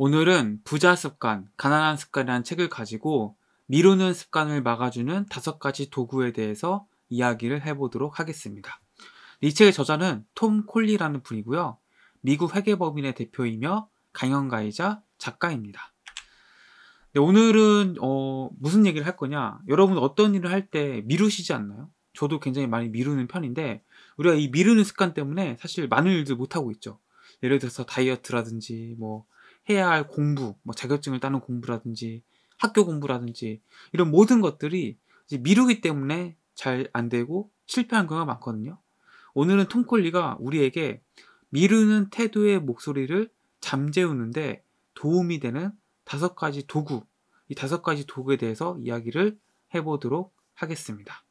오늘은 부자 습관, 가난한 습관이라는 책을 가지고 미루는 습관을 막아주는 다섯 가지 도구에 대해서 이야기를 해보도록 하겠습니다. 이 책의 저자는 톰 콜리라는 분이고요. 미국 회계법인의 대표이며 강연가이자 작가입니다. 네, 오늘은 어, 무슨 얘기를 할 거냐? 여러분 어떤 일을 할 때 미루시지 않나요? 저도 굉장히 많이 미루는 편인데 우리가 이 미루는 습관 때문에 사실 많은 일들 못 하고 있죠. 예를 들어서 다이어트라든지 뭐 해야 할 공부, 뭐 자격증을 따는 공부라든지 학교 공부라든지 이런 모든 것들이 미루기 때문에 잘 안 되고 실패한 경우가 많거든요. 오늘은 톰콜리가 우리에게 미루는 태도의 목소리를 잠재우는데 도움이 되는 다섯 가지 도구, 이 다섯 가지 도구에 대해서 이야기를 해보도록 하겠습니다.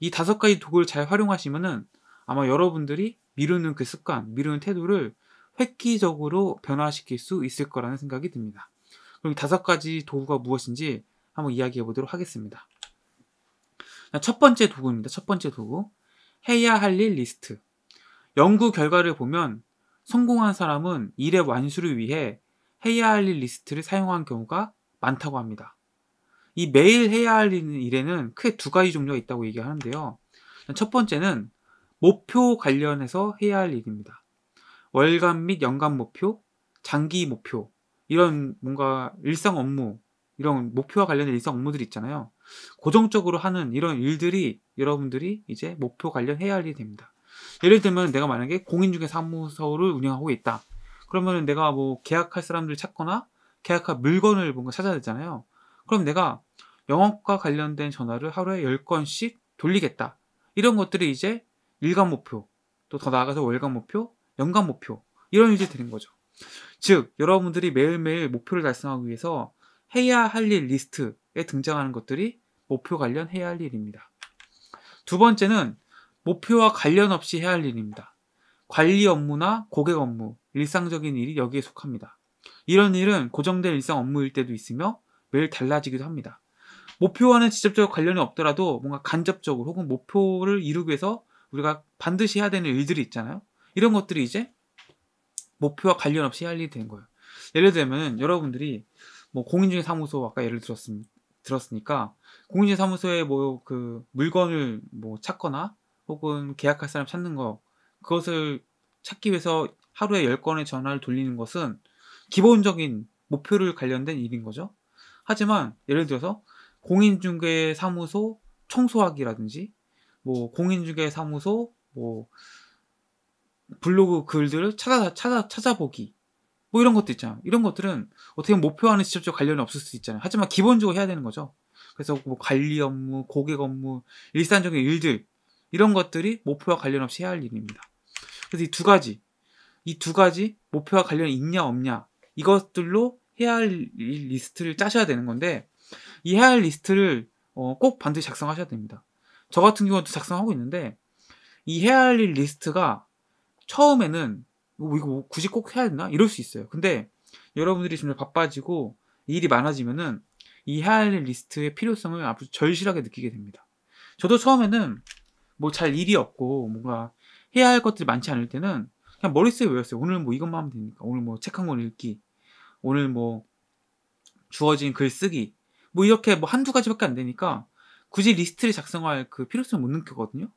이 다섯 가지 도구를 잘 활용하시면은 아마 여러분들이 미루는 그 습관, 미루는 태도를 획기적으로 변화시킬 수 있을 거라는 생각이 듭니다. 그럼 다섯 가지 도구가 무엇인지 한번 이야기해 보도록 하겠습니다. 첫 번째 도구입니다. 첫 번째 도구. 해야 할 일 리스트. 연구 결과를 보면 성공한 사람은 일의 완수를 위해 해야 할 일 리스트를 사용한 경우가 많다고 합니다. 이 매일 해야 할 일에는 크게 두 가지 종류가 있다고 얘기하는데요. 첫 번째는 목표 관련해서 해야 할 일입니다. 월간 및 연간 목표, 장기 목표, 이런 뭔가 일상 업무, 이런 목표와 관련된 일상 업무들이 있잖아요. 고정적으로 하는 이런 일들이 여러분들이 이제 목표 관련해야 할 일이 됩니다. 예를 들면 내가 만약에 공인중개사무소를 운영하고 있다. 그러면 내가 뭐 계약할 사람들 찾거나 계약할 물건을 뭔가 찾아야 되잖아요. 그럼 내가 영업과 관련된 전화를 하루에 10건씩 돌리겠다. 이런 것들이 이제 일간 목표, 또 더 나아가서 월간 목표, 연간 목표 이런 일이 되는 거죠. 즉 여러분들이 매일매일 목표를 달성하기 위해서 해야 할 일 리스트에 등장하는 것들이 목표 관련 해야 할 일입니다. 두 번째는 목표와 관련 없이 해야 할 일입니다. 관리 업무나 고객 업무, 일상적인 일이 여기에 속합니다. 이런 일은 고정된 일상 업무일 때도 있으며 매일 달라지기도 합니다. 목표와는 직접적 관련이 없더라도 뭔가 간접적으로 혹은 목표를 이루기 위해서 우리가 반드시 해야 되는 일들이 있잖아요. 이런 것들이 이제 목표와 관련 없이 할 일이 된 거예요. 예를 들면 여러분들이 뭐 공인중개 사무소 아까 예를 들었음, 들었으니까 공인중개 사무소에 뭐 그 물건을 뭐 찾거나 혹은 계약할 사람 찾는 거 그것을 찾기 위해서 하루에 열건의 전화를 돌리는 것은 기본적인 목표를 관련된 일인 거죠. 하지만 예를 들어서 공인중개사무소 청소하기라든지 뭐 공인중개사무소 뭐 블로그 글들을 찾아 찾아 찾아보기 뭐 이런 것도 있잖아. 이런 것들은 어떻게 보면 목표와는 직접적 관련이 없을 수 있잖아요. 하지만 기본적으로 해야 되는 거죠. 그래서 뭐 관리 업무, 고객 업무, 일상적인 일들 이런 것들이 목표와 관련 없이 해야 할 일입니다. 그래서 이 두 가지, 이 두 가지 목표와 관련이 있냐 없냐 이것들로 해야 할 리스트를 짜셔야 되는 건데 이 해야 할 리스트를 어, 꼭 반드시 작성하셔야 됩니다. 저 같은 경우도 작성하고 있는데 이 해야 할 일 리스트가 처음에는 어, 뭐 이거 굳이 꼭 해야 되나 이럴 수 있어요. 근데 여러분들이 정말 바빠지고 일이 많아지면은 이 해야 할 리스트의 필요성을 아주 절실하게 느끼게 됩니다. 저도 처음에는 뭐 잘 일이 없고 뭔가 해야 할 것들이 많지 않을 때는 그냥 머릿속에 외웠어요. 오늘 뭐 이것만 하면 되니까. 오늘 뭐 책 한 권 읽기. 오늘 뭐 주어진 글 쓰기. 뭐 이렇게 뭐 한두 가지밖에 안 되니까 굳이 리스트를 작성할 그 필요성을 못 느끼거든요.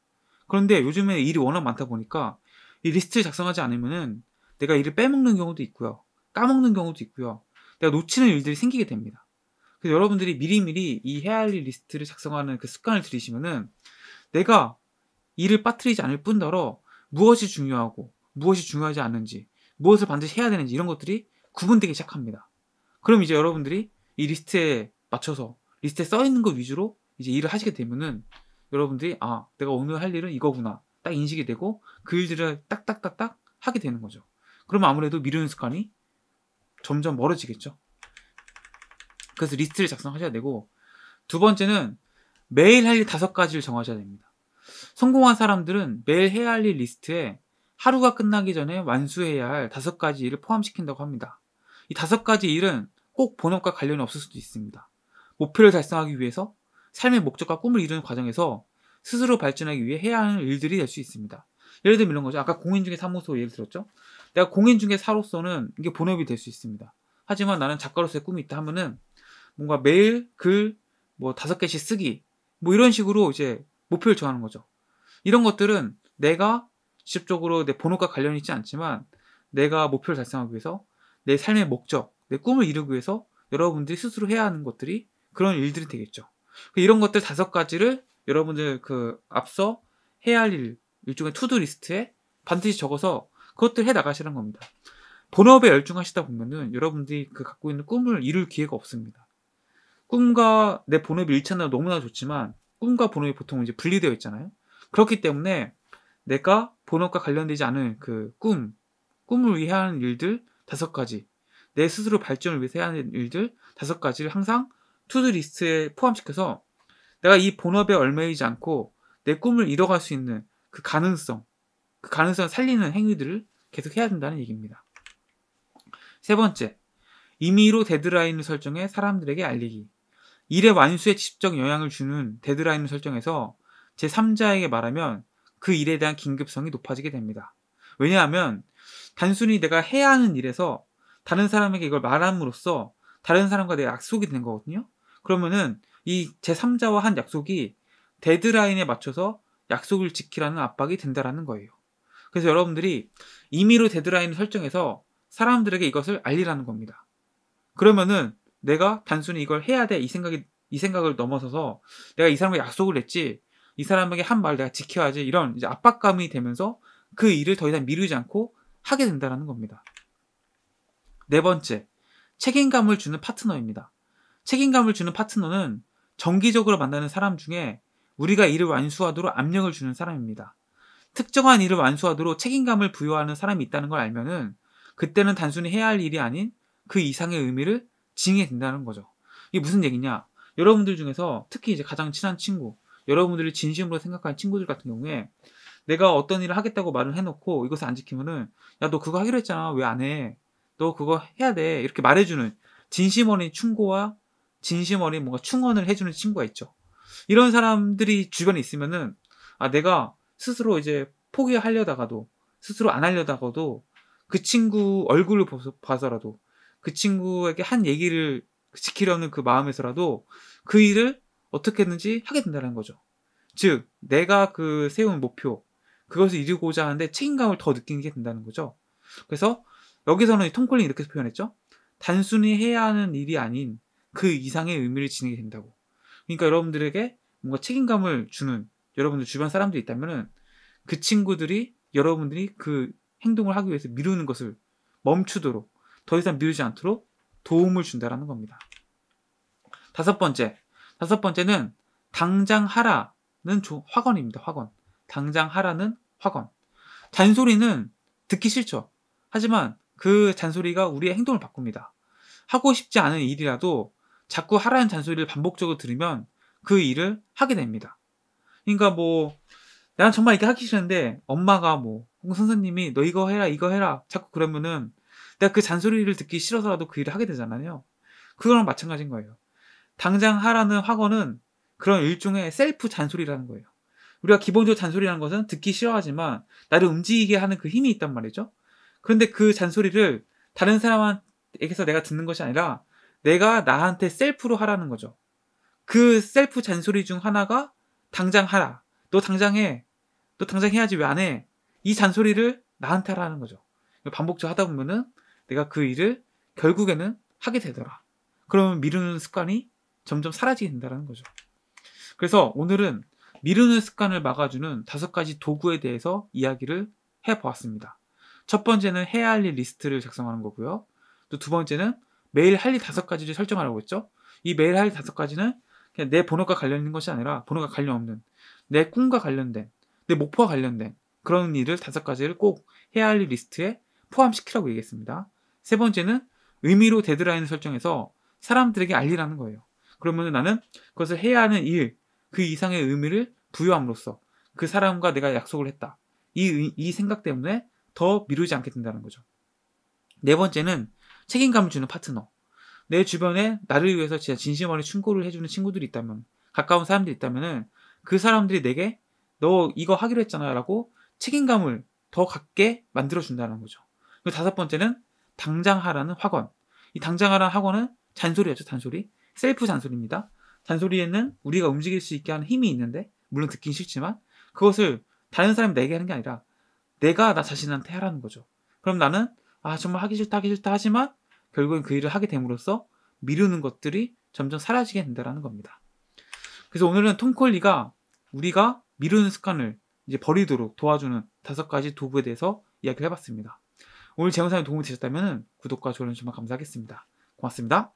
그런데 요즘에 일이 워낙 많다 보니까 이 리스트 를 작성하지 않으면은 내가 일을 빼먹는 경우도 있고요. 까먹는 경우도 있고요. 내가 놓치는 일들이 생기게 됩니다. 그래서 여러분들이 미리미리 이 해야 할 일 리스트를 작성하는 그 습관을 들이시면은 내가 일을 빠뜨리지 않을 뿐더러 무엇이 중요하고 무엇이 중요하지 않은지 무엇을 반드시 해야 되는지 이런 것들이 구분되기 시작합니다. 그럼 이제 여러분들이 이 리스트에 맞춰서 리스트에 써 있는 것 위주로 이제 일을 하시게 되면은 여러분들이 아 내가 오늘 할 일은 이거구나 딱 인식이 되고 그 일들을 딱딱딱딱 하게 되는 거죠. 그러면 아무래도 미루는 습관이 점점 멀어지겠죠. 그래서 리스트를 작성하셔야 되고 두 번째는 매일 할 일 다섯 가지를 정하셔야 됩니다. 성공한 사람들은 매일 해야 할 일 리스트에 하루가 끝나기 전에 완수해야 할 다섯 가지 일을 포함시킨다고 합니다. 이 다섯 가지 일은 꼭 본업과 관련이 없을 수도 있습니다. 목표를 달성하기 위해서 삶의 목적과 꿈을 이루는 과정에서 스스로 발전하기 위해 해야 하는 일들이 될 수 있습니다. 예를 들면 이런 거죠. 아까 공인중개 사무소 예를 들었죠. 내가 공인중개사로서는 이게 본업이 될 수 있습니다. 하지만 나는 작가로서의 꿈이 있다 하면은 뭔가 매일 글 뭐 다섯 개씩 쓰기 뭐 이런 식으로 이제 목표를 정하는 거죠. 이런 것들은 내가 직접적으로 내 본업과 관련이 있지 않지만 내가 목표를 달성하기 위해서 내 삶의 목적, 내 꿈을 이루기 위해서 여러분들이 스스로 해야 하는 것들이 그런 일들이 되겠죠. 그러니까 이런 것들 다섯 가지를 여러분들 그 앞서 해야 할 일, 일종의 투두 리스트에 반드시 적어서 그것들 해나가시라는 겁니다. 본업에 열중하시다 보면은 여러분들이 그 갖고 있는 꿈을 이룰 기회가 없습니다. 꿈과 내 본업이 일치한다면 너무나 좋지만 꿈과 본업이 보통 이제 분리되어 있잖아요. 그렇기 때문에 내가 본업과 관련되지 않은 그 꿈, 꿈을 위해 하는 일들 다섯 가지, 내 스스로 발전을 위해 해야 하는 일들 다섯 가지를 항상 투두 리스트에 포함시켜서 내가 이 본업에 얼매이지 않고 내 꿈을 이뤄갈 수 있는 그 가능성, 그 가능성을 살리는 행위들을 계속 해야 된다는 얘기입니다. 세 번째, 임의로 데드라인을 설정해 사람들에게 알리기. 일의 완수에 직접 영향을 주는 데드라인을 설정해서 제3자에게 말하면 그 일에 대한 긴급성이 높아지게 됩니다. 왜냐하면 단순히 내가 해야 하는 일에서 다른 사람에게 이걸 말함으로써 다른 사람과 내가 약속이 된 거거든요. 그러면은 이 제3자와 한 약속이 데드라인에 맞춰서 약속을 지키라는 압박이 된다라는 거예요. 그래서 여러분들이 임의로 데드라인을 설정해서 사람들에게 이것을 알리라는 겁니다. 그러면은 내가 단순히 이걸 해야 돼 이 생각이 이 생각을 넘어서서 내가 이 사람과 약속을 했지 이 사람에게 한 말 내가 지켜야지 이런 이제 압박감이 되면서 그 일을 더 이상 미루지 않고 하게 된다라는 겁니다. 네 번째 책임감을 주는 파트너입니다. 책임감을 주는 파트너는 정기적으로 만나는 사람 중에 우리가 일을 완수하도록 압력을 주는 사람입니다. 특정한 일을 완수하도록 책임감을 부여하는 사람이 있다는 걸 알면은 그때는 단순히 해야 할 일이 아닌 그 이상의 의미를 지니게 된다는 거죠. 이게 무슨 얘기냐? 여러분들 중에서 특히 이제 가장 친한 친구, 여러분들이 진심으로 생각하는 친구들 같은 경우에 내가 어떤 일을 하겠다고 말을 해놓고 이것을 안 지키면은 야너 그거 하기로 했잖아 왜 안 해? 너 그거 해야 돼 이렇게 말해주는 진심 어린 충고와 진심 어린 뭔가 충언을 해주는 친구가 있죠. 이런 사람들이 주변에 있으면은 아 내가 스스로 이제 포기하려다가도 스스로 안 하려다가도 그 친구 얼굴을 봐서라도 그 친구에게 한 얘기를 지키려는 그 마음에서라도 그 일을 어떻게든지 하게 된다는 거죠. 즉 내가 그 세운 목표 그것을 이루고자 하는데 책임감을 더 느끼게 된다는 거죠. 그래서 여기서는 톰콜링 이렇게 표현했죠. 단순히 해야 하는 일이 아닌 그 이상의 의미를 지니게 된다고. 그러니까 여러분들에게 뭔가 책임감을 주는 여러분들 주변 사람들이 있다면은 그 친구들이 여러분들이 그 행동을 하기 위해서 미루는 것을 멈추도록 더 이상 미루지 않도록 도움을 준다라는 겁니다. 다섯 번째. 다섯 번째는 당장 하라는 조, 확언입니다. 확언. 당장 하라는 확언. 잔소리는 듣기 싫죠. 하지만 그 잔소리가 우리의 행동을 바꿉니다. 하고 싶지 않은 일이라도 자꾸 하라는 잔소리를 반복적으로 들으면 그 일을 하게 됩니다. 그러니까 뭐 나는 정말 이게 하기 싫은데 엄마가 뭐 선생님이 너 이거 해라 이거 해라 자꾸 그러면은 내가 그 잔소리를 듣기 싫어서라도 그 일을 하게 되잖아요. 그거랑 마찬가지인 거예요. 당장 하라는 학원은 그런 일종의 셀프 잔소리라는 거예요. 우리가 기본적으로 잔소리라는 것은 듣기 싫어하지만 나를 움직이게 하는 그 힘이 있단 말이죠. 그런데 그 잔소리를 다른 사람한테서 내가 듣는 것이 아니라 내가 나한테 셀프로 하라는 거죠. 그 셀프 잔소리 중 하나가 당장 하라. 너 당장 해. 너 당장 해야지 왜 안 해? 이 잔소리를 나한테 하라는 거죠. 반복적 하다 보면은 내가 그 일을 결국에는 하게 되더라. 그러면 미루는 습관이 점점 사라지게 된다는 거죠. 그래서 오늘은 미루는 습관을 막아주는 다섯 가지 도구에 대해서 이야기를 해보았습니다. 첫 번째는 해야 할 일 리스트를 작성하는 거고요. 또 두 번째는 매일 할 일 다섯 가지를 설정하라고 했죠. 이 매일 할 일 다섯 가지는 그냥 내 번호가 관련 있는 것이 아니라 번호가 관련 없는 내 꿈과 관련된 내 목표와 관련된 그런 일을 다섯 가지를 꼭 해야 할 일 리스트에 포함시키라고 얘기했습니다. 세 번째는 의미로 데드라인을 설정해서 사람들에게 알리라는 거예요. 그러면 나는 그것을 해야 하는 일, 그 이상의 의미를 부여함으로써 그 사람과 내가 약속을 했다. 이, 이 생각 때문에 더 미루지 않게 된다는 거죠. 네 번째는 책임감을 주는 파트너. 내 주변에 나를 위해서 진짜 진심 어린 충고를 해주는 친구들이 있다면, 가까운 사람들이 있다면그 사람들이 내게 너 이거 하기로 했잖아라고 책임감을 더 갖게 만들어 준다는 거죠. 그 다섯 번째는 당장 하라는 학원. 이 당장 하라는 학원은 잔소리였죠, 잔소리. 셀프 잔소리입니다. 잔소리에는 우리가 움직일 수 있게 하는 힘이 있는데 물론 듣긴 싫지만 그것을 다른 사람이 내게 하는 게 아니라 내가 나 자신한테 하라는 거죠. 그럼 나는 아 정말 하기 싫다 하기 싫다 하지만 결국엔 그 일을 하게 됨으로써 미루는 것들이 점점 사라지게 된다라는 겁니다. 그래서 오늘은 톰콜리가 우리가 미루는 습관을 이제 버리도록 도와주는 다섯 가지 도구에 대해서 이야기를 해봤습니다. 오늘 제영상에 도움이 되셨다면 구독과 좋아요 정말 감사하겠습니다. 고맙습니다.